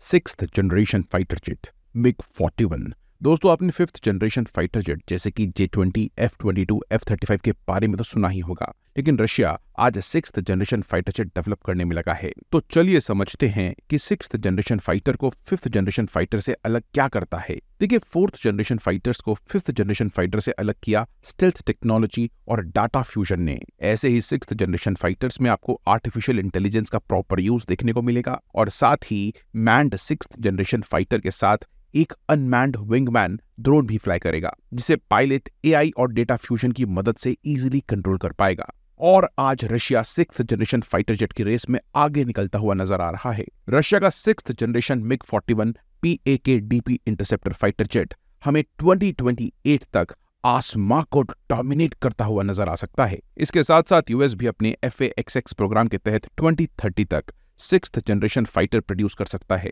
sixth generation fighter jet MiG 41 दोस्तों आपने fifth generation fighter jet जैसे कि J twenty F twenty two F thirty five के बारे में तो सुना ही होगा लेकिन रशिया आज six generation fighter jet develop करने में लगा है तो चलिए समझते हैं कि सिक्स जनरेशन फाइटर को फिफ्थ जनरेशन फाइटर से अलग क्या करता है देखिए फोर्थ जनरेशन फाइटर्स को फिफ्थ जनरेशन फाइटर से अलग किया स्टेल्थ टेक्नोलॉजी और डाटा फ्यूजन ने ऐसे ही सिक्स जनरेशन फाइटर्स में आपको आर्टिफिशियल इंटेलिजेंस का प्रॉपर यूज देखने को मिलेगा और साथ ही मैंड सिक्स जनरेशन फाइटर के साथ एक अनमैंड विंगमैन ड्रोन भी फ्लाई करेगा जिसे पायलट एआई और डेटा फ्यूजन की मदद से इजीली कंट्रोल कर पाएगा और आज Russia six generation fighter jet की रेस में आगे निकलता हुआ नजर आ रहा है रशिया का सिक्स जनरेशन मिग 41 के डीपी इंटरसेप्टर फाइटर जेट हमें 2028 तक आसमां को डोमिनेट करता हुआ नजर आ सकता है इसके साथ साथ यूएस भी अपने एफ प्रोग्राम के तहत 2030 तक सिक्स जनरेशन फाइटर प्रोड्यूस कर सकता है